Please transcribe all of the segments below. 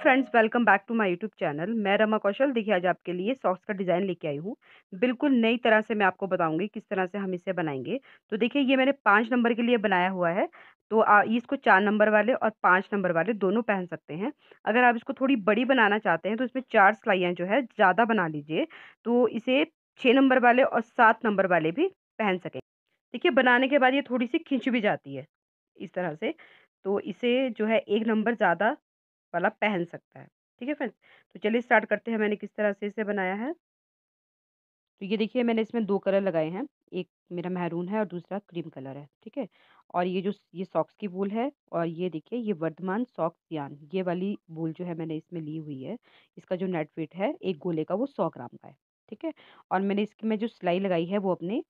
Friends welcome back to my YouTube channel मैं रमा कौशल देखिए आज आपके लिए सॉक्स का डिज़ाइन लेके आई हूँ बिल्कुल नई तरह से मैं आपको बताऊंगी किस तरह से हम इसे बनाएंगे तो देखिए ये मैंने पाँच नंबर के लिए बनाया हुआ है तो आ, इसको चार नंबर वाले और पाँच नंबर वाले दोनों पहन सकते हैं अगर आप इसको थोड़ी बड़ी बनाना चाहते हैं तो इसमें चार सिलाइयाँ जो है ज़्यादा बना लीजिए तो इसे छः नंबर वाले और सात नंबर वाले भी पहन सकें देखिए बनाने के बाद ये थोड़ी सी खिंच भी जाती है इस तरह से तो इसे जो है एक नंबर ज़्यादा वाला पहन सकता है ठीक है फ्रेंड्स तो चलिए स्टार्ट करते हैं मैंने किस तरह से इसे बनाया है तो ये देखिए मैंने इसमें दो कलर लगाए हैं एक मेरा महरून है और दूसरा क्रीम कलर है ठीक है और ये जो ये सॉक्स की बूल है और ये देखिए ये वर्धमान सॉक्स यान ये वाली बूल जो है मैंने इसमें ली हुई है इसका जो नेट वेट है एक गोले का वो सौ ग्राम का है ठीक है और मैंने इसकी में जो सिलाई लगाई है वो अपने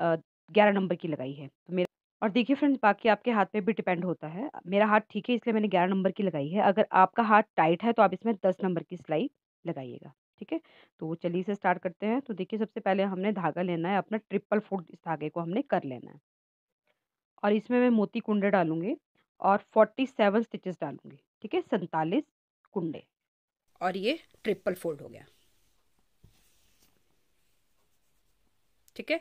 ग्यारह नंबर की लगाई है तो मेरा और देखिए फ्रेंड्स बाकी आपके हाथ पे भी डिपेंड होता है। मेरा हाथ ठीक है इसलिए मैंने ग्यारह नंबर की लगाई है। अगर आपका हाथ टाइट है तो आप इसमें दस नंबर की सिलाई लगाइएगा, ठीक है? तो चलिए इसे स्टार्ट करते हैं। तो देखिए सबसे पहले हमने धागा लेना है अपना ट्रिपल फोर्ड इस धागे को हमने कर लेना है। और इसमें मैं मोती कुंडे डालूंगी और फोर्टी सेवन स्टिचेस डालूंगी ठीक है? सैतालीस कुंडे। और ये ट्रिपल फोल्ड हो गया। ठीक है?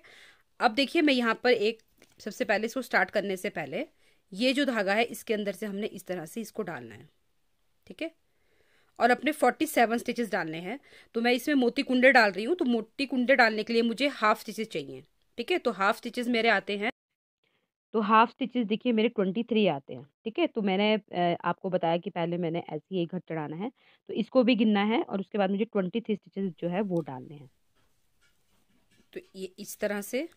अब देखिए मैं यहाँ पर एक सबसे पहले इसको स्टार्ट करने से पहले ये जो धागा है इसके अंदर से हमने इस तरह से इसको डालना है ठीक है और अपने फोर्टी सेवन स्टिचेस डालने हैं तो मैं इसमें मोती कुंडे डाल रही हूँ तो मोती कुंडे डालने के लिए मुझे हाफ स्टिचेस चाहिए ठीक है तो हाफ स्टिचेस मेरे आते हैं तो हाफ स्टिचेस देखिए मेरे ट्वेंटी थ्री आते हैं ठीक है तो मैंने आपको बताया कि पहले मैंने ऐसे ही एक घट चढ़ाना है तो इसको भी गिनना है और उसके बाद मुझे ट्वेंटी थ्री स्टिचेस जो है वो डालने हैं तो ये इस तरह से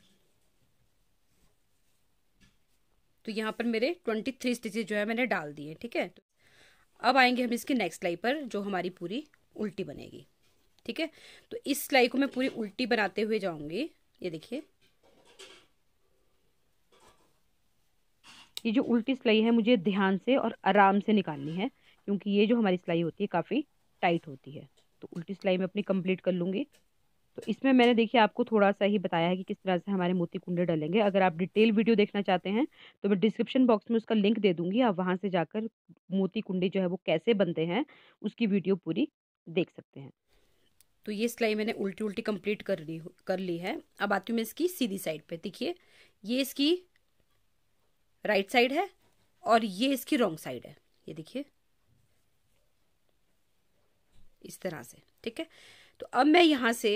तो यहाँ पर मेरे ट्वेंटी थ्री स्टिचेज जो है मैंने डाल दिए ठीक है तो अब आएंगे हम इसकी नेक्स्ट सिलाई पर जो हमारी पूरी उल्टी बनेगी ठीक है तो इस सिलाई को मैं पूरी उल्टी बनाते हुए जाऊंगी ये देखिए ये जो उल्टी सिलाई है मुझे ध्यान से और आराम से निकालनी है क्योंकि ये जो हमारी सिलाई होती है काफ़ी टाइट होती है तो उल्टी सिलाई मैं अपनी कंप्लीट कर लूँगी तो इसमें मैंने देखिए आपको थोड़ा सा ही बताया है कि किस तरह से हमारे मोती कुंडे डलेंगे अगर आप डिटेल वीडियो देखना चाहते हैं तो मैं डिस्क्रिप्शन बॉक्स में उसका लिंक दे दूंगी आप वहाँ से जाकर मोती कुंडे जो है वो कैसे बनते हैं उसकी वीडियो पूरी देख सकते हैं तो ये सिलाई मैंने उल्टी उल्टी कंप्लीट कर ली कर ली है अब आती हूँ मैं इसकी सीधी साइड पर देखिए ये इसकी राइट साइड है और ये इसकी रॉन्ग साइड है ये देखिए इस तरह से ठीक है तो अब मैं यहाँ से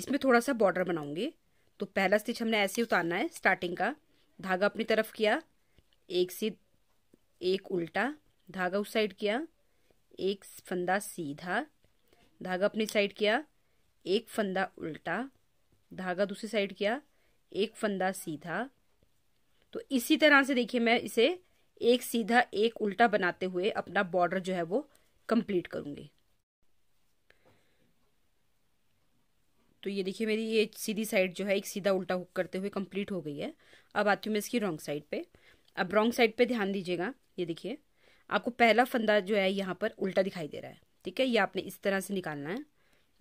इसमें थोड़ा सा बॉर्डर बनाऊंगी तो पहला स्टिच हमने ऐसे उतारना है स्टार्टिंग का धागा अपनी तरफ किया एक सीध एक उल्टा धागा उस साइड किया एक फंदा सीधा धागा अपनी साइड किया एक फंदा उल्टा धागा दूसरी साइड किया एक फंदा सीधा तो इसी तरह से देखिए मैं इसे एक सीधा एक उल्टा बनाते हुए अपना बॉर्डर जो है वो कंप्लीट करूँगी तो ये देखिए मेरी ये सीधी साइड जो है एक सीधा उल्टा हुक करते हुए कंप्लीट हो गई है अब आती हूँ मैं इसकी रॉन्ग साइड पे अब रॉन्ग साइड पे ध्यान दीजिएगा ये देखिए आपको पहला फंदा जो है यहाँ पर उल्टा दिखाई दे रहा है ठीक है ये आपने इस तरह से निकालना है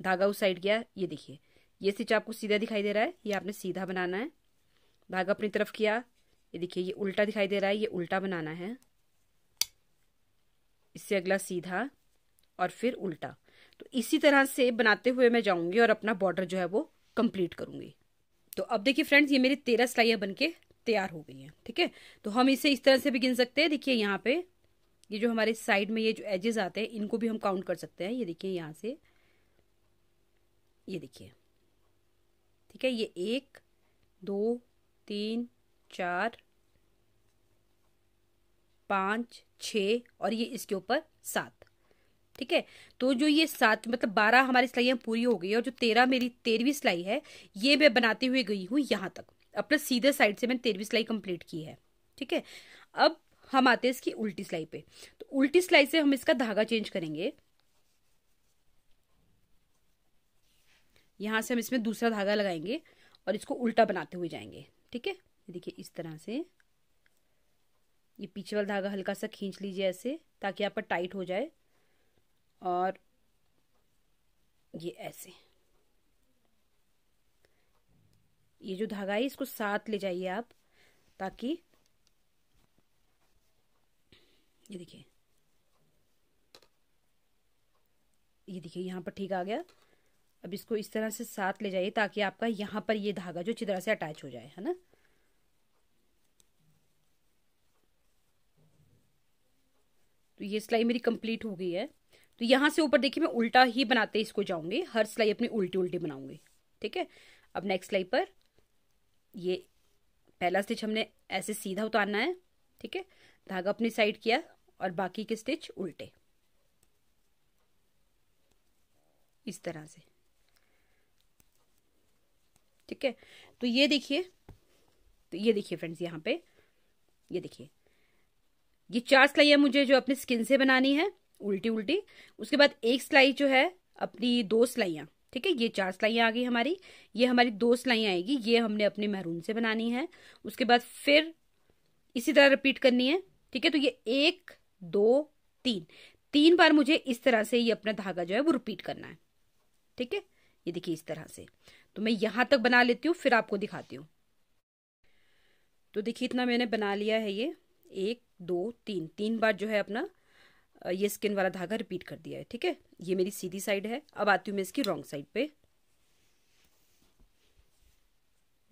धागा उस साइड गया ये देखिए ये सिच आपको सीधा दिखाई दे रहा है ये आपने सीधा बनाना है धागा अपनी तरफ किया ये देखिए ये उल्टा दिखाई दे रहा है ये उल्टा बनाना है इससे अगला सीधा और फिर उल्टा तो इसी तरह से बनाते हुए मैं जाऊंगी और अपना बॉर्डर जो है वो कंप्लीट करूंगी तो अब देखिए फ्रेंड्स ये मेरी तेरह सिलाइयाँ बन के तैयार हो गई हैं ठीक है तो हम इसे इस तरह से भी गिन सकते हैं देखिए यहाँ पे ये जो हमारे साइड में ये जो एजेस आते हैं इनको भी हम काउंट कर सकते हैं ये देखिए यहाँ से ये देखिए ठीक है ये एक दो तीन चार पाँच छ और ये इसके ऊपर सात ठीक है तो जो ये सात मतलब बारह हमारी सिलाइयाँ पूरी हो गई और जो तेरह मेरी तेरहवीं सिलाई है ये मैं बनाती हुए गई हूँ यहाँ तक अपने सीधे साइड से मैंने तेरहवीं सिलाई कंप्लीट की है ठीक है अब हम आते हैं इसकी उल्टी सिलाई पे तो उल्टी सिलाई से हम इसका धागा चेंज करेंगे यहां से हम इसमें दूसरा धागा लगाएंगे और इसको उल्टा बनाते हुए जाएंगे ठीक है देखिए इस तरह से ये पीछे वाला धागा हल्का सा खींच लीजिए ऐसे ताकि आपका टाइट हो जाए और ये ऐसे ये जो धागा है इसको साथ ले जाइए आप ताकि ये देखिए ये देखिए यहाँ पर ठीक आ गया अब इसको इस तरह से साथ ले जाइए ताकि आपका यहाँ पर ये धागा जो अच्छी तरह से अटैच हो जाए है ना तो ये सिलाई मेरी कंप्लीट हो गई है तो यहाँ से ऊपर देखिए मैं उल्टा ही बनाते इसको जाऊंगी हर सिलाई अपनी उल्टी उल्टी बनाऊंगी ठीक है अब नेक्स्ट सिलाई पर ये पहला स्टिच हमने ऐसे सीधा उतारना है ठीक है धागा अपनी साइड किया और बाकी के स्टिच उल्टे इस तरह से ठीक है तो ये देखिए तो ये देखिए फ्रेंड्स यहाँ पे ये देखिए ये चार है मुझे जो अपने स्किन से बनानी है उल्टी उल्टी उसके बाद एक सिलाई जो है अपनी दो सिलाइयाँ ठीक है ये चार सिलाइयाँ आ गई हमारी ये हमारी दो सिलाइयाँ आएगी ये हमने अपने महरून से बनानी है उसके बाद फिर इसी तरह रिपीट करनी है ठीक है तो ये एक दो तीन तीन बार मुझे इस तरह से ये अपना धागा जो है वो रिपीट करना है ठीक है ये देखिए इस तरह से तो मैं यहां तक बना लेती हूँ फिर आपको दिखाती हूँ तो देखिए इतना मैंने बना लिया है ये एक दो तीन तीन बार जो है अपना ये स्किन वाला धागा रिपीट कर दिया है ठीक है ये मेरी सीधी साइड है अब आती हूँ मैं इसकी रॉन्ग साइड पे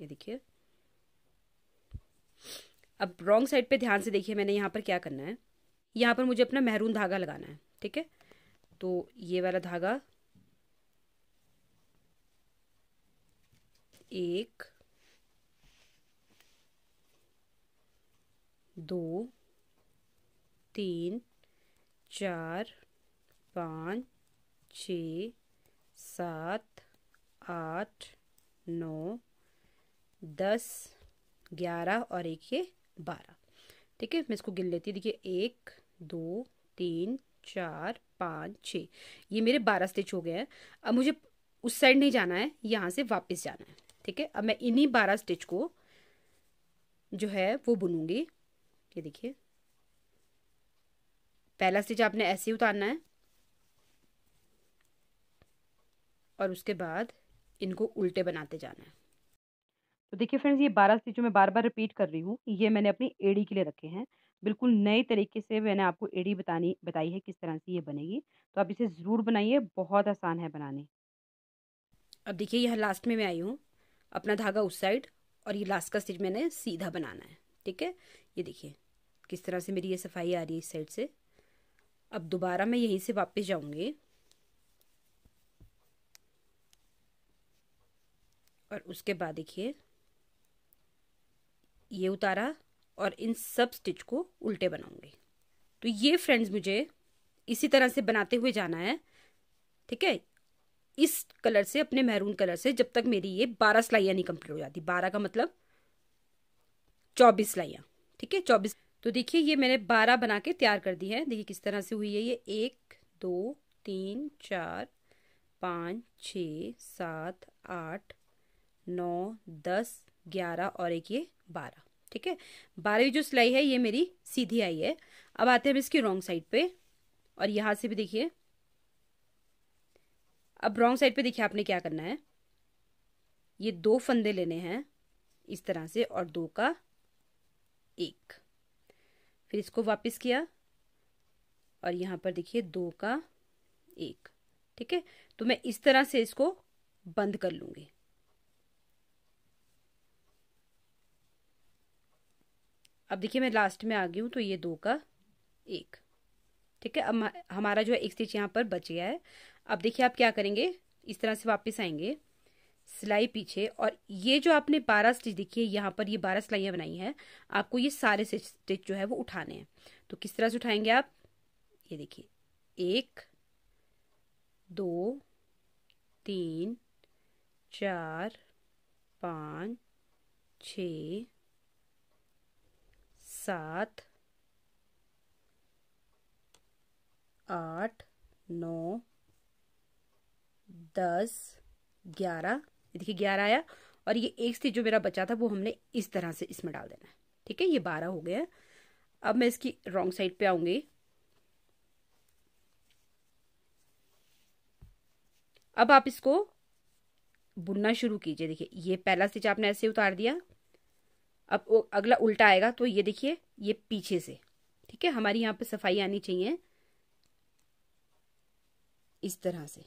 ये देखिए अब रॉन्ग साइड पे ध्यान से देखिए मैंने यहाँ पर क्या करना है यहाँ पर मुझे अपना मेहरून धागा लगाना है ठीक है तो ये वाला धागा एक दो तीन चार पाँच छ सात आठ नौ दस ग्यारह और एक ये बारह ठीक है मैं इसको गिन लेती देखिए एक दो तीन चार पाँच छ ये मेरे बारह स्टिच हो गए हैं अब मुझे उस साइड नहीं जाना है यहाँ से वापस जाना है ठीक है अब मैं इन्हीं बारह स्टिच को जो है वो बुनूंगी ये देखिए पहला स्टिच आपने ऐसे ही उतारना है और उसके बाद इनको उल्टे बनाते जाना है तो देखिए फ्रेंड्स ये बारह स्टिचों में बार बार रिपीट कर रही हूँ ये मैंने अपनी एड़ी के लिए रखे हैं बिल्कुल नए तरीके से मैंने आपको एड़ी बतानी बताई है किस तरह से ये बनेगी तो आप इसे ज़रूर बनाइए बहुत आसान है बनाने अब देखिए यह लास्ट में मैं आई हूँ अपना धागा उस साइड और ये लास्ट का स्टिच मैंने सीधा बनाना है ठीक है ये देखिए किस तरह से मेरी ये सफाई आ रही है इस साइड से अब दोबारा मैं यहीं से वापस जाऊंगी और उसके बाद देखिए ये उतारा और इन सब स्टिच को उल्टे बनाऊंगी तो ये फ्रेंड्स मुझे इसी तरह से बनाते हुए जाना है ठीक है इस कलर से अपने मेहरून कलर से जब तक मेरी ये बारह सिलाइयां नहीं कंप्लीट हो जाती बारह का मतलब चौबीस सिलाइयां ठीक है चौबीस तो देखिए ये मैंने बारह बना के तैयार कर दी है देखिए किस तरह से हुई है ये एक दो तीन चार पाँच छ सात आठ नौ दस ग्यारह और एक ये बारह ठीक है बारहवीं जो सिलाई है ये मेरी सीधी आई है अब आते हैं हम इसकी रॉन्ग साइड पे और यहाँ से भी देखिए अब रॉन्ग साइड पे देखिए आपने क्या करना है ये दो फंदे लेने हैं इस तरह से और दो का एक फिर इसको वापस किया और यहाँ पर देखिए दो का एक ठीक है तो मैं इस तरह से इसको बंद कर लूंगी अब देखिए मैं लास्ट में आ गई हूँ तो ये दो का एक ठीक है अब हमारा जो है एक स्टिच यहाँ पर बच गया है अब देखिए आप क्या करेंगे इस तरह से वापस आएंगे सिलाई पीछे और ये जो आपने बारह स्टिच देखिए यहाँ पर ये बारह सिलाइयाँ बनाई हैं आपको ये सारे स्टिच जो है वो उठाने हैं तो किस तरह से उठाएंगे आप ये देखिए एक दो तीन चार पाँच छ सात आठ नौ दस ग्यारह देखिए ग्यारह आया और ये एक स्टिच जो मेरा बचा था वो हमने इस तरह से इसमें डाल देना है ठीक है ये बारह हो गया अब मैं इसकी रॉन्ग साइड पे आऊंगी अब आप इसको बुनना शुरू कीजिए देखिए ये पहला स्टिच आपने ऐसे उतार दिया अब वो अगला उल्टा आएगा तो ये देखिए ये पीछे से ठीक है हमारी यहाँ पे सफाई आनी चाहिए इस तरह से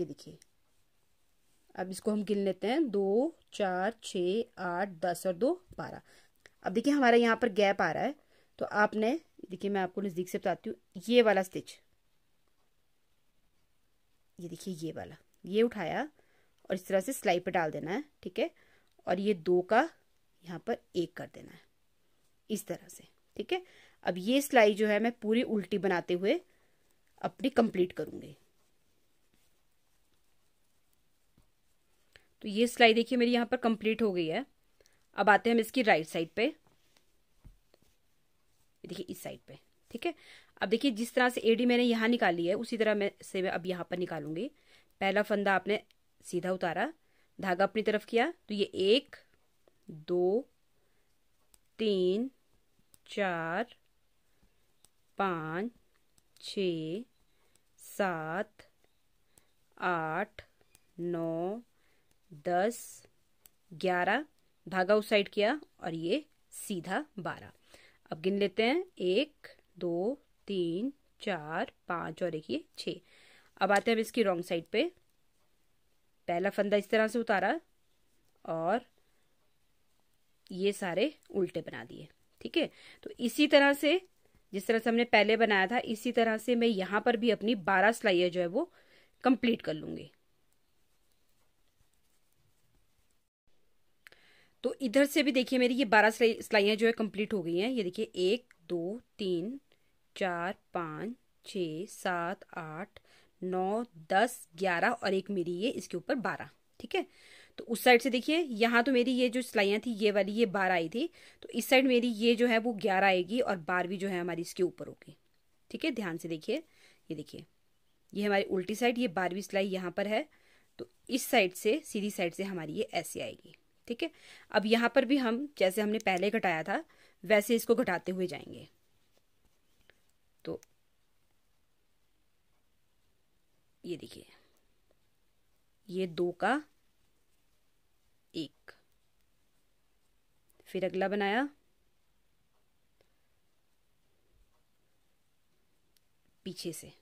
ये देखिए अब इसको हम गिन लेते हैं दो चार छ आठ दस और दो बारह अब देखिए हमारा यहाँ पर गैप आ रहा है तो आपने देखिए मैं आपको नज़दीक से बताती हूँ ये वाला स्टिच ये देखिए ये वाला ये उठाया और इस तरह से सिलाई पे डाल देना है ठीक है और ये दो का यहाँ पर एक कर देना है इस तरह से ठीक है अब ये सिलाई जो है मैं पूरी उल्टी बनाते हुए अपनी कंप्लीट करूंगी तो ये सिलाई देखिए मेरी यहाँ पर कंप्लीट हो गई है अब आते हैं हम इसकी राइट साइड पे देखिए इस साइड पे ठीक है अब देखिए जिस तरह से एडी मैंने यहाँ निकाली है उसी तरह मैं से मैं अब यहाँ पर निकालूंगी पहला फंदा आपने सीधा उतारा धागा अपनी तरफ किया तो ये एक दो तीन चार पाँच छ सात आठ नौ दस ग्यारह भागा उस साइड किया और ये सीधा बारह अब गिन लेते हैं एक दो तीन चार पांच और एक ये छ अब आते हैं अब इसकी रॉन्ग साइड पे पहला फंदा इस तरह से उतारा और ये सारे उल्टे बना दिए ठीक है तो इसी तरह से जिस तरह से हमने पहले बनाया था इसी तरह से मैं यहां पर भी अपनी बारह सिलाइया जो है वो कंप्लीट कर लूंगी तो इधर से भी देखिए मेरी ये बारह सिलाइयाँ जो है कंप्लीट हो गई हैं ये देखिए एक दो तीन चार पाँच छ सात आठ नौ दस ग्यारह और एक मेरी ये इसके ऊपर बारह ठीक है तो उस साइड से देखिए यहाँ तो मेरी ये जो सिलाइयाँ थी ये वाली ये बारह आई थी तो इस साइड मेरी ये जो है वो ग्यारह आएगी और बारहवीं जो है हमारी इसके ऊपर होगी ठीक है ध्यान से देखिए ये देखिए ये हमारी उल्टी साइड ये बारहवीं सिलाई यहाँ पर है तो इस साइड से सीधी साइड से हमारी ये ऐसी आएगी ठीक है अब यहाँ पर भी हम जैसे हमने पहले घटाया था वैसे इसको घटाते हुए जाएंगे तो ये देखिए ये दो का एक फिर अगला बनाया पीछे से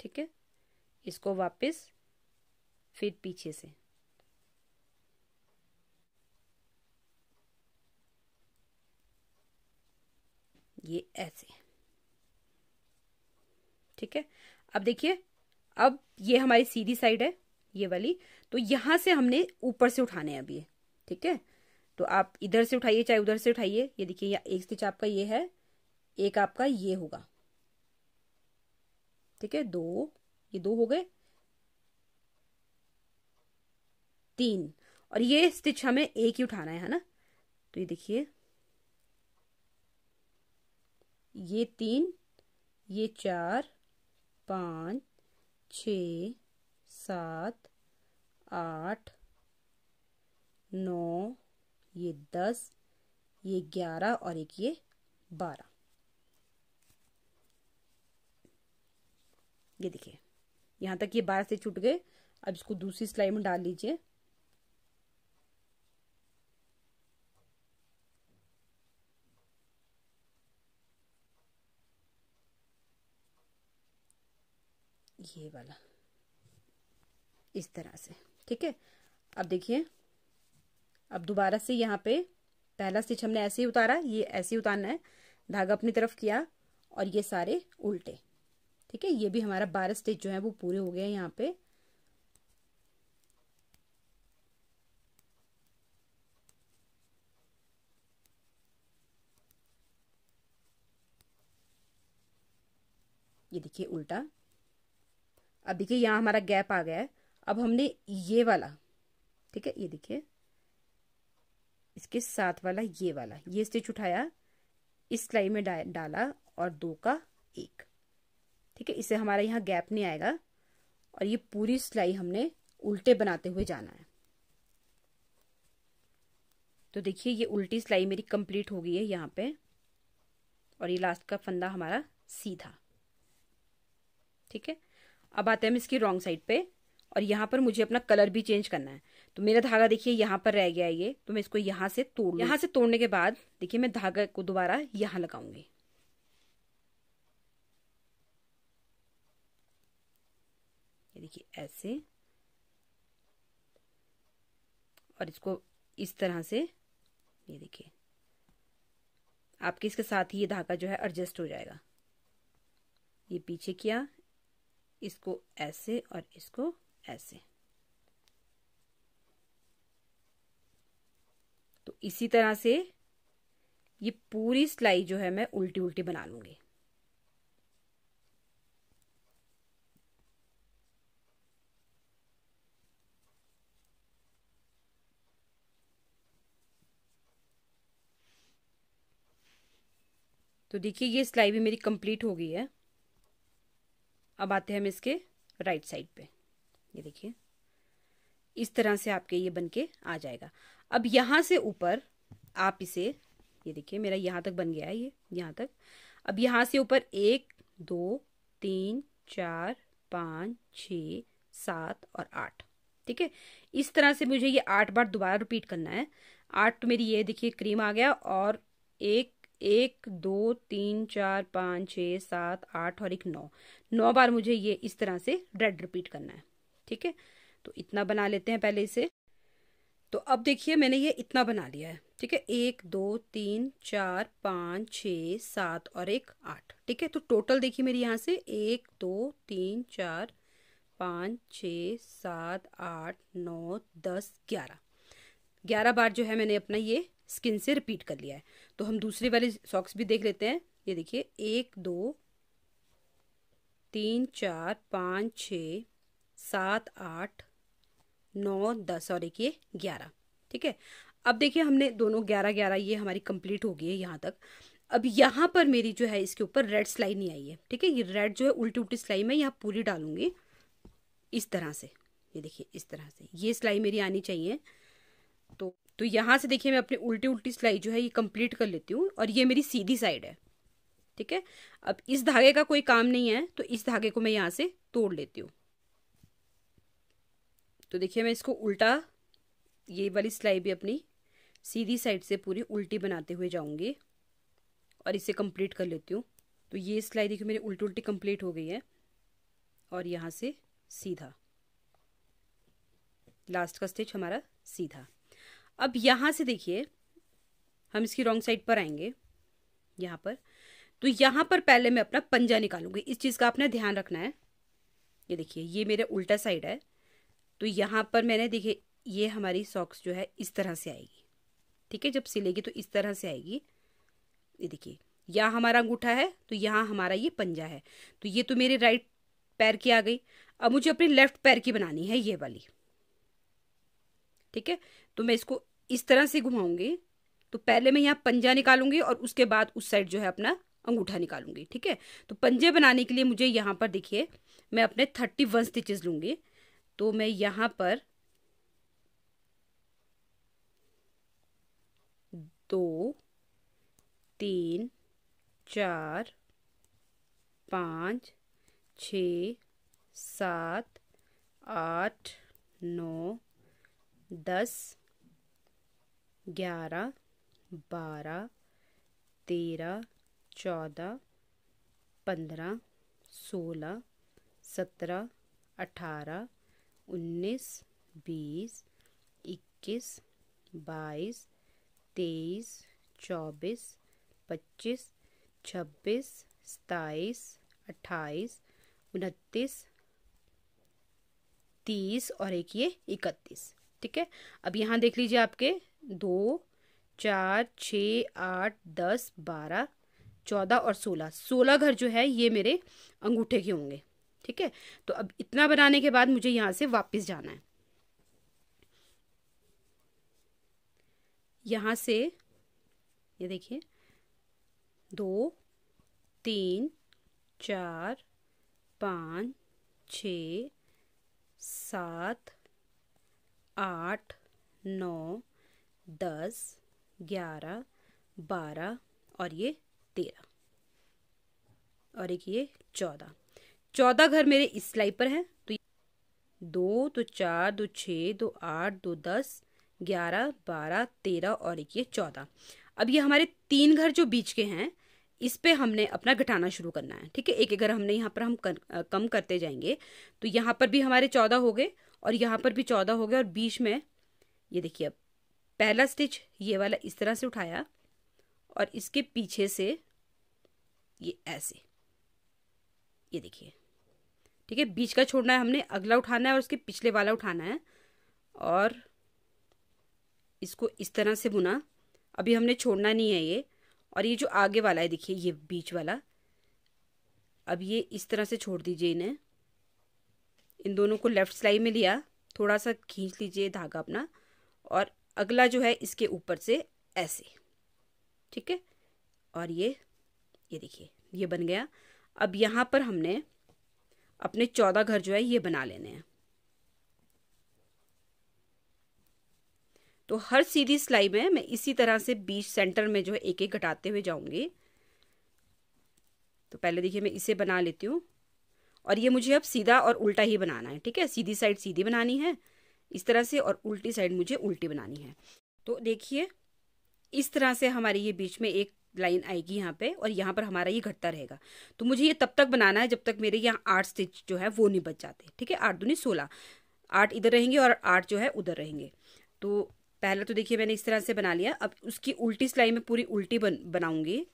ठीक है इसको वापस फिर पीछे से ये ऐसे ठीक है अब देखिए अब ये हमारी सीधी साइड है ये वाली तो यहां से हमने ऊपर से उठाने हैं अभी ठीक है तो आप इधर से उठाइए चाहे उधर से उठाइए ये देखिए या एक स्टिच आपका ये है एक आपका ये होगा ठीक है दो ये दो हो गए तीन और ये स्टिच हमें एक ही उठाना है ना तो ये देखिए ये तीन ये चार पाँच छ सात आठ नौ ये दस ये ग्यारह और एक ये बारह ये देखिए यहाँ तक ये बारह से छूट गए अब इसको दूसरी सिलाई में डाल लीजिए ये वाला इस तरह से ठीक है अब देखिए अब दोबारा से यहाँ पे पहला स्टिच हमने ऐसे ही उतारा ये ऐसे ही उतारना है धागा अपनी तरफ किया और ये सारे उल्टे ठीक है ये भी हमारा बारह स्टिच जो है वो पूरे हो गए हैं यहाँ पे ये देखिए उल्टा अब देखिए यहाँ हमारा गैप आ गया है अब हमने ये वाला ठीक है ये देखिए इसके साथ वाला ये वाला ये स्टिच उठाया इस सिलाई में डा डाला और दो का एक ठीक है इसे हमारा यहाँ गैप नहीं आएगा और ये पूरी सिलाई हमने उल्टे बनाते हुए जाना है तो देखिए ये उल्टी सिलाई मेरी कंप्लीट हो गई है यहाँ पे और ये लास्ट का फंदा हमारा सीधा ठीक है अब आते हैं हम इसकी रॉन्ग साइड पे और यहाँ पर मुझे अपना कलर भी चेंज करना है तो मेरा धागा देखिए यहाँ पर रह गया है ये तो मैं इसको यहाँ से तोड़ यहाँ से तोड़ने के बाद देखिए मैं धागा को दोबारा यहाँ लगाऊंगी ये देखिए ऐसे और इसको इस तरह से ये देखिए आपके इसके साथ ही ये धागा जो है एडजस्ट हो जाएगा ये पीछे किया इसको ऐसे और इसको ऐसे तो इसी तरह से ये पूरी सिलाई जो है मैं उल्टी उल्टी बना लूंगी तो देखिए ये सिलाई भी मेरी कंप्लीट हो गई है अब आते हैं हम इसके राइट साइड पे ये देखिए इस तरह से आपके ये बन के आ जाएगा अब यहाँ से ऊपर आप इसे ये देखिए मेरा यहाँ तक बन गया है ये यहाँ तक अब यहाँ से ऊपर एक दो तीन चार पाँच छ सात और आठ ठीक है इस तरह से मुझे ये आठ बार दोबारा रिपीट करना है आठ तो मेरी ये देखिए क्रीम आ गया और एक एक दो तीन चार पाँच छः सात आठ और एक नौ नौ बार मुझे ये इस तरह से रेड रिपीट करना है ठीक है तो इतना बना लेते हैं पहले इसे तो अब देखिए मैंने ये इतना बना लिया है ठीक है एक दो तीन चार पाँच छ सात और एक आठ ठीक है तो टोटल देखिए मेरी यहाँ से एक दो तीन चार पाँच छ सात आठ नौ दस ग्यारह ग्यारह बार जो है मैंने अपना ये स्किन से रिपीट कर लिया है तो हम दूसरे वाले सॉक्स भी देख लेते हैं ये देखिए एक दो तीन चार पाँच छ सात आठ नौ दस और एक ये ग्यारह ठीक है अब देखिए हमने दोनों ग्यारह ग्यारह ये हमारी कंप्लीट हो गई है यहाँ तक अब यहाँ पर मेरी जो है इसके ऊपर रेड सिलाई नहीं आई है ठीक है ये रेड जो है उल्टी उल्टी सिलाई मैं यहाँ पूरी डालूंगी इस तरह से ये देखिए इस तरह से ये सिलाई मेरी आनी चाहिए तो तो यहाँ से देखिए मैं अपनी उल्टी उल्टी सिलाई जो है ये कंप्लीट कर लेती हूँ और ये मेरी सीधी साइड है ठीक है अब इस धागे का कोई काम नहीं है तो इस धागे को मैं यहाँ से तोड़ लेती हूँ तो देखिए मैं इसको उल्टा ये वाली सिलाई भी अपनी सीधी साइड से पूरी उल्टी बनाते हुए जाऊँगी और इसे कंप्लीट कर लेती हूँ तो ये सिलाई देखिए मेरी उल्टी उल्टी कंप्लीट हो गई है और यहाँ से सीधा लास्ट का स्टिच हमारा सीधा अब यहाँ से देखिए हम इसकी रॉन्ग साइड पर आएंगे यहाँ पर तो यहाँ पर पहले मैं अपना पंजा निकालूंगी इस चीज़ का आपने ध्यान रखना है ये देखिए ये मेरे उल्टा साइड है तो यहाँ पर मैंने देखिए ये हमारी सॉक्स जो है इस तरह से आएगी ठीक है जब सिलेगी तो इस तरह से आएगी ये देखिए यहाँ हमारा अंगूठा है तो यहाँ हमारा ये पंजा है तो ये तो मेरे राइट पैर की आ गई अब मुझे अपनी लेफ्ट पैर की बनानी है ये वाली ठीक है तो मैं इसको इस तरह से घुमाऊंगी तो पहले मैं यहाँ पंजा निकालूंगी और उसके बाद उस साइड जो है अपना अंगूठा निकालूंगी ठीक है तो पंजे बनाने के लिए मुझे यहाँ पर देखिए मैं अपने थर्टी वन स्टिचेज लूँगी तो मैं यहाँ पर दो तीन चार पाँच छ सात आठ नौ दस ग्यारह बारह तेरह चौदह पंद्रह सोलह सत्रह अठारह उन्नीस बीस इक्कीस बाईस तेईस चौबीस पच्चीस छब्बीस सताईस अट्ठाईस उनतीस तीस और एक ये इकतीस ठीक है अब यहाँ देख लीजिए आपके दो चार छ आठ दस बारह चौदह और सोलह सोलह घर जो है ये मेरे अंगूठे के होंगे ठीक है तो अब इतना बनाने के बाद मुझे यहाँ से वापस जाना है यहाँ से ये देखिए दो तीन चार पाँच छ सात आठ नौ दस ग्यारह बारह और ये तेरह और एक ये चौदह चौदह घर मेरे इस स्लाइड पर हैं तो दो तो चार दो छः दो आठ दो दस ग्यारह बारह तेरह और एक ये चौदह अब ये हमारे तीन घर जो बीच के हैं इस पे हमने अपना घटाना शुरू करना है ठीक है एक एक घर हमने यहाँ पर हम कर, कम करते जाएंगे तो यहाँ पर भी हमारे चौदह हो गए और यहाँ पर भी चौदह हो गए और बीच में ये देखिए अब पहला स्टिच ये वाला इस तरह से उठाया और इसके पीछे से ये ऐसे ये देखिए ठीक है बीच का छोड़ना है हमने अगला उठाना है और उसके पिछले वाला उठाना है और इसको इस तरह से बुना अभी हमने छोड़ना नहीं है ये और ये जो आगे वाला है देखिए ये बीच वाला अब ये इस तरह से छोड़ दीजिए इन्हें इन दोनों को लेफ्ट सिलाई में लिया थोड़ा सा खींच लीजिए धागा अपना और अगला जो है इसके ऊपर से ऐसे ठीक है और ये ये देखिए ये बन गया अब यहाँ पर हमने अपने चौदह घर जो है ये बना लेने हैं तो हर सीधी सिलाई में मैं इसी तरह से बीच सेंटर में जो है एक एक घटाते हुए जाऊंगी तो पहले देखिए मैं इसे बना लेती हूँ और ये मुझे अब सीधा और उल्टा ही बनाना है ठीक है सीधी साइड सीधी बनानी है इस तरह से और उल्टी साइड मुझे उल्टी बनानी है तो देखिए इस तरह से हमारे ये बीच में एक लाइन आएगी यहाँ पे और यहाँ पर हमारा ये घटता रहेगा तो मुझे ये तब तक बनाना है जब तक मेरे यहाँ आठ स्टिच जो है वो नहीं बच जाते ठीक है आठ दूनी सोलह आठ इधर रहेंगे और आठ जो है उधर रहेंगे तो पहले तो देखिए मैंने इस तरह से बना लिया अब उसकी उल्टी सिलाई में पूरी उल्टी बन बनाऊंगी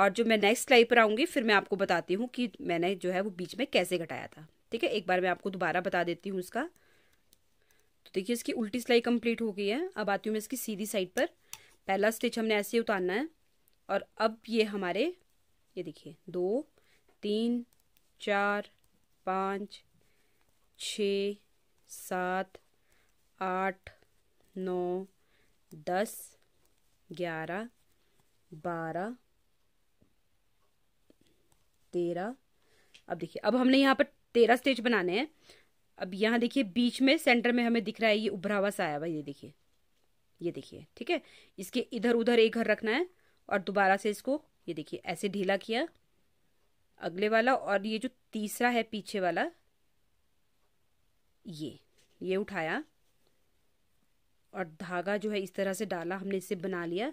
और जो मैं नेक्स्ट सिलाई पर आऊँगी फिर मैं आपको बताती हूँ कि मैंने जो है वो बीच में कैसे घटाया था ठीक है एक बार मैं आपको दोबारा बता देती हूँ उसका तो देखिए इसकी उल्टी सिलाई कंप्लीट हो गई है अब आती हूँ मैं इसकी सीधी साइड पर पहला स्टिच हमने ऐसे उतारना है और अब ये हमारे ये देखिए दो तीन चार पाँच छ सात आठ नौ दस ग्यारह बारह तेरह अब देखिए अब हमने यहाँ पर तेरह स्टेज बनाने हैं अब यहाँ देखिए बीच में सेंटर में हमें दिख रहा है ये उभरा हुआ सा आया हुआ ये देखिए ये देखिए ठीक है इसके इधर उधर एक घर रखना है और दोबारा से इसको ये देखिए ऐसे ढीला किया अगले वाला और ये जो तीसरा है पीछे वाला ये ये उठाया और धागा जो है इस तरह से डाला हमने इसे बना लिया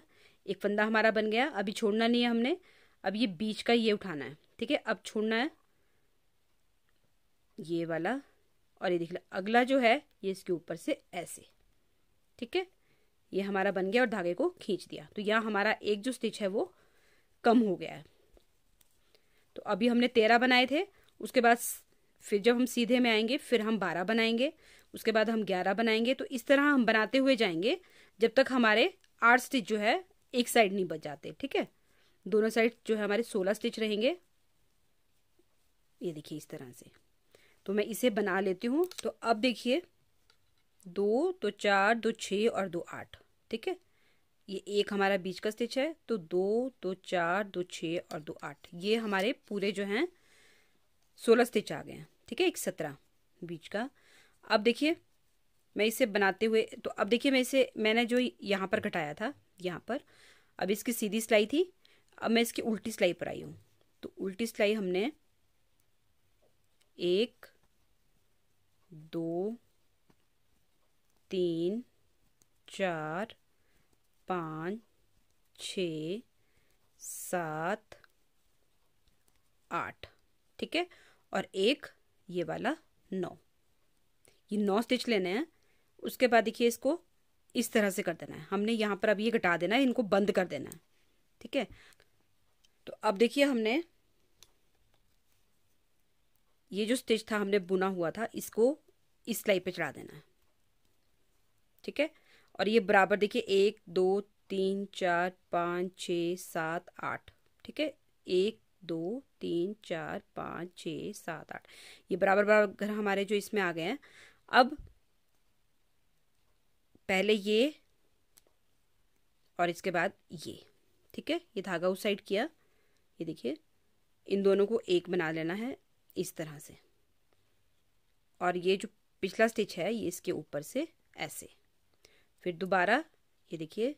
एक फंदा हमारा बन गया अभी छोड़ना नहीं है हमने अब ये बीच का ये उठाना है ठीक है अब छोड़ना है ये वाला और ये देख लो अगला जो है ये इसके ऊपर से ऐसे ठीक है ये हमारा बन गया और धागे को खींच दिया तो यहाँ हमारा एक जो स्टिच है वो कम हो गया है तो अभी हमने तेरह बनाए थे उसके बाद फिर जब हम सीधे में आएंगे फिर हम बारह बनाएंगे उसके बाद हम ग्यारह बनाएंगे तो इस तरह हम बनाते हुए जाएंगे जब तक हमारे आठ स्टिच जो है एक साइड नहीं बच जाते ठीक है दोनों साइड जो है हमारे सोलह स्टिच रहेंगे ये देखिए इस तरह से तो मैं इसे बना लेती हूँ तो अब देखिए दो तो चार दो छः और दो आठ ठीक है ये एक हमारा बीच का स्टिच है तो दो दो चार दो छः और दो आठ ये हमारे पूरे जो हैं सोलह स्टिच आ गए हैं ठीक है एक सत्रह बीच का अब देखिए मैं इसे बनाते हुए तो अब देखिए मैं इसे मैंने जो यहाँ पर घटाया था यहाँ पर अब इसकी सीधी सिलाई थी अब मैं इसकी उल्टी सिलाई पर आई हूँ तो उल्टी सिलाई हमने एक दो तीन चार पाँच छ सात आठ ठीक है और एक ये वाला नौ ये नौ स्टिच लेने हैं उसके बाद देखिए इसको इस तरह से कर देना है हमने यहाँ पर अब ये घटा देना है इनको बंद कर देना है ठीक है तो अब देखिए हमने ये जो स्टिच था हमने बुना हुआ था इसको इस सिलाई पे चढ़ा देना है ठीक है और ये बराबर देखिए एक दो तीन चार पाँच छ सात आठ ठीक है एक दो तीन चार पाँच छ सात आठ ये बराबर बराबर घर हमारे जो इसमें आ गए हैं अब पहले ये और इसके बाद ये ठीक है ये धागा उस साइड किया ये देखिए इन दोनों को एक बना लेना है इस तरह से और ये जो पिछला स्टिच है ये इसके ऊपर से ऐसे फिर दोबारा ये देखिए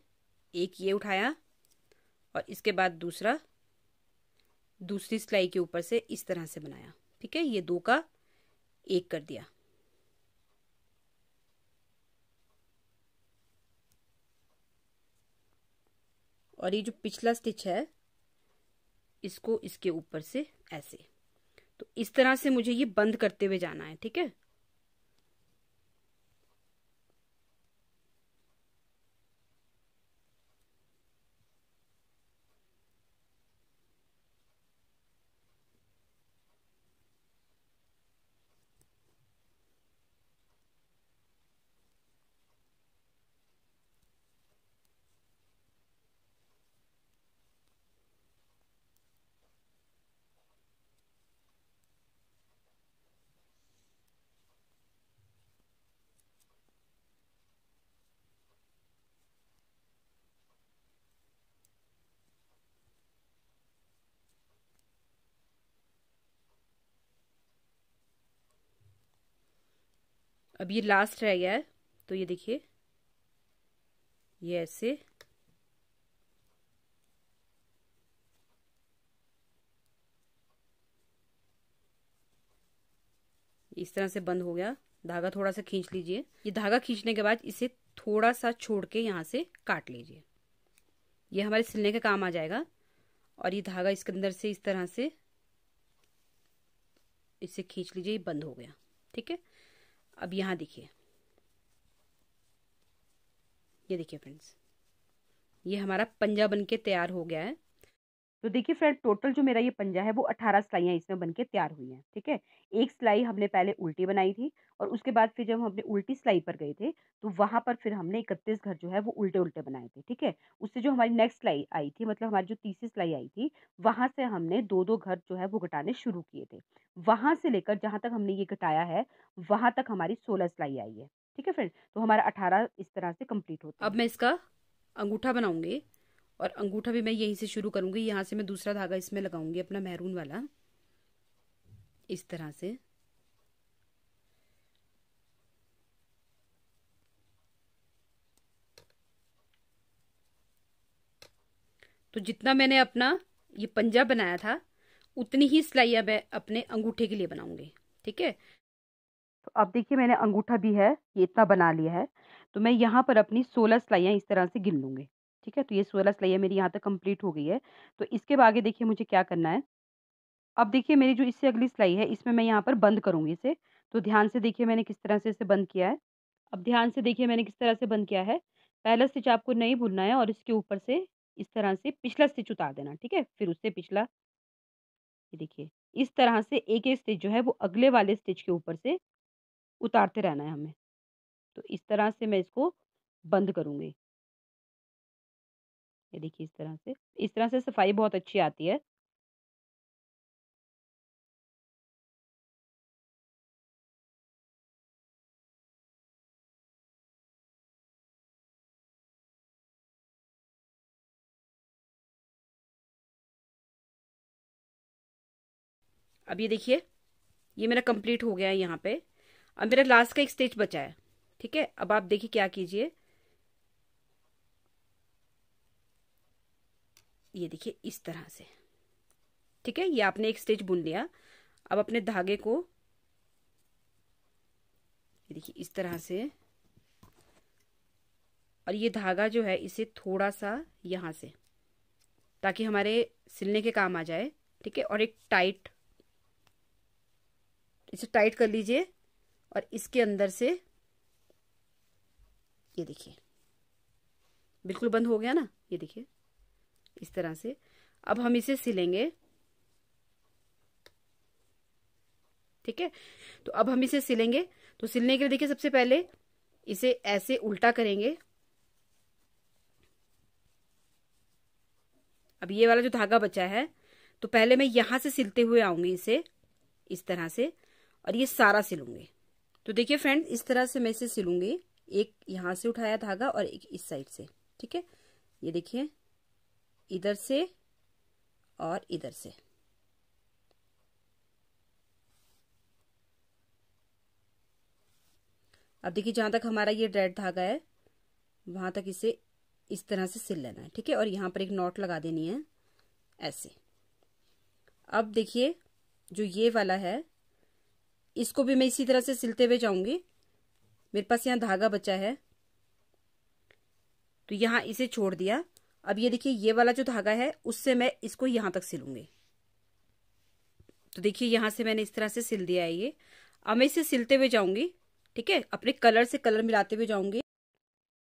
एक ये उठाया और इसके बाद दूसरा दूसरी सिलाई के ऊपर से इस तरह से बनाया ठीक है ये दो का एक कर दिया और ये जो पिछला स्टिच है इसको इसके ऊपर से ऐसे तो इस तरह से मुझे ये बंद करते हुए जाना है ठीक है अब ये लास्ट रह गया है तो ये देखिए ये ऐसे इस तरह से बंद हो गया धागा थोड़ा सा खींच लीजिए ये धागा खींचने के बाद इसे थोड़ा सा छोड़ के यहाँ से काट लीजिए ये हमारे सिलने का काम आ जाएगा और ये धागा इसके अंदर से इस तरह से इसे खींच लीजिए ये बंद हो गया ठीक है अब यहाँ देखिए ये देखिए फ्रेंड्स ये हमारा पंजा बन के तैयार हो गया है तो देखिए फ्रेंड टोटल जो मेरा ये पंजा है वो अठारह सिलाइयाँ इसमें बनके तैयार हुई हैं ठीक है एक सिलाई हमने पहले उल्टी बनाई थी और उसके बाद फिर जब हम अपने उल्टी सिलाई पर गए थे तो वहाँ पर फिर हमने इकतीस घर जो है वो उल्टे उल्टे बनाए थे ठीक है उससे जो हमारी नेक्स्ट सिलाई आई थी मतलब हमारी जो तीसरी सिलाई आई थी वहाँ से हमने दो दो घर जो है वो घटाने शुरू किए थे वहाँ से लेकर जहाँ तक हमने ये घटाया है वहाँ तक हमारी सोलह सिलाई आई है ठीक है फ्रेंड तो हमारा अठारह इस तरह से कम्प्लीट होता अब मैं इसका अंगूठा बनाऊंगी और अंगूठा भी मैं यहीं से शुरू करूंगी यहाँ से मैं दूसरा धागा इसमें लगाऊंगी अपना मेहरून वाला इस तरह से तो जितना मैंने अपना ये पंजा बनाया था उतनी ही सिलाई अब अपने अंगूठे के लिए बनाऊंगी ठीक है तो अब देखिए मैंने अंगूठा भी है ये इतना बना लिया है तो मैं यहाँ पर अपनी सोलह सिलाइयाँ इस तरह से गिन लूँगी ठीक है तो ये सोलह सिलाइयाँ मेरी यहाँ तक कंप्लीट हो गई है तो इसके आगे देखिए मुझे क्या करना है अब देखिए मेरी जो इससे अगली सिलाई है इसमें मैं यहाँ पर बंद करूँगी इसे तो ध्यान से देखिए मैंने किस तरह से इसे बंद किया है अब ध्यान से देखिए मैंने किस तरह से बंद किया है पहला स्टिच आपको नहीं भूलना है और इसके ऊपर से इस तरह से पिछला स्टिच उतार देना ठीक है फिर उससे पिछला ये देखिए इस तरह से एक एक स्टिच जो है वो अगले वाले स्टिच के ऊपर से उतारते रहना है हमें तो इस तरह से मैं इसको बंद करूँगी ये देखिए इस तरह से इस तरह से सफाई बहुत अच्छी आती है अब ये देखिए ये मेरा कंप्लीट हो गया है यहाँ पे अब मेरा लास्ट का एक स्टेज बचा है ठीक है अब आप देखिए क्या कीजिए ये देखिए इस तरह से ठीक है ये आपने एक स्टिच बुन लिया अब अपने धागे को ये देखिए इस तरह से और ये धागा जो है इसे थोड़ा सा यहाँ से ताकि हमारे सिलने के काम आ जाए ठीक है और एक टाइट इसे टाइट कर लीजिए और इसके अंदर से ये देखिए बिल्कुल बंद हो गया ना ये देखिए इस तरह से अब हम इसे सिलेंगे ठीक है तो अब हम इसे सिलेंगे तो सिलने के लिए देखिए सबसे पहले इसे ऐसे उल्टा करेंगे अब ये वाला जो धागा बचा है तो पहले मैं यहां से सिलते हुए आऊंगी इसे इस तरह से और ये सारा सिलूंगी तो देखिए फ्रेंड इस तरह से मैं इसे सिलूंगी एक यहां से उठाया धागा और एक इस साइड से ठीक है ये देखिए इधर से और इधर से अब देखिए जहां तक हमारा ये रेड धागा है वहां तक इसे इस तरह से सिल लेना है ठीक है और यहां पर एक नॉट लगा देनी है ऐसे अब देखिए जो ये वाला है इसको भी मैं इसी तरह से सिलते हुए जाऊंगी मेरे पास यहां धागा बचा है तो यहां इसे छोड़ दिया अब ये देखिए ये वाला जो धागा है उससे मैं इसको यहाँ तक सिलूंगी तो देखिए यहाँ से मैंने इस तरह से सिल दिया है ये अब मैं इसे सिलते हुए जाऊंगी ठीक है अपने कलर से कलर मिलाते हुए जाऊंगी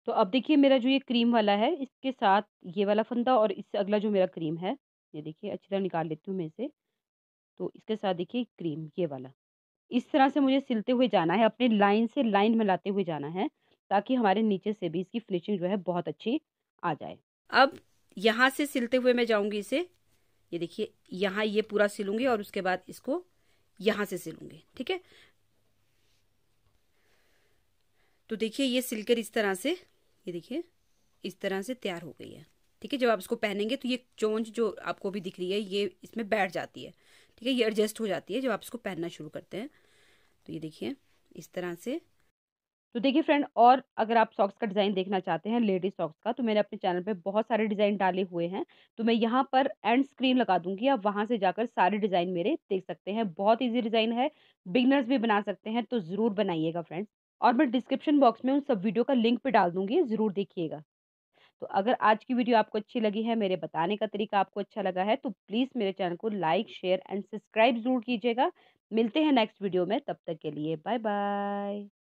तो अब देखिए मेरा जो ये क्रीम वाला है इसके साथ ये वाला फंदा और इससे अगला जो मेरा क्रीम है ये देखिए अच्छी तरह निकाल लेती हूँ मैं इसे तो इसके साथ देखिए क्रीम ये वाला इस तरह से मुझे सिलते हुए जाना है अपने लाइन से लाइन मिलाते हुए जाना है ताकि हमारे नीचे से भी इसकी फिनिशिंग जो है बहुत अच्छी आ जाए अब यहाँ से सिलते हुए मैं जाऊंगी इसे ये देखिए यहाँ ये पूरा सिलूंगी और उसके बाद इसको यहाँ से सिलूंगी ठीक है तो देखिए ये सिलकर इस तरह से ये देखिए इस तरह से तैयार हो गई है ठीक है जब आप इसको पहनेंगे तो ये चोंच जो आपको भी दिख रही है ये इसमें बैठ जाती है ठीक है ये एडजस्ट हो जाती है जब आप इसको पहनना शुरू करते हैं तो ये देखिए इस तरह से तो देखिए फ्रेंड और अगर आप सॉक्स का डिज़ाइन देखना चाहते हैं लेडीज सॉक्स का तो मैंने अपने चैनल पे बहुत सारे डिज़ाइन डाले हुए हैं तो मैं यहाँ पर एंड स्क्रीन लगा दूंगी आप वहाँ से जाकर सारे डिज़ाइन मेरे देख सकते हैं बहुत ईजी डिज़ाइन है बिगनर्स भी बना सकते हैं तो ज़रूर बनाइएगा फ्रेंड्स और मैं डिस्क्रिप्शन बॉक्स में उन सब वीडियो का लिंक भी डाल दूंगी ज़रूर देखिएगा तो अगर आज की वीडियो आपको अच्छी लगी है मेरे बताने का तरीका आपको अच्छा लगा है तो प्लीज़ मेरे चैनल को लाइक शेयर एंड सब्सक्राइब ज़रूर कीजिएगा मिलते हैं नेक्स्ट वीडियो में तब तक के लिए बाय बाय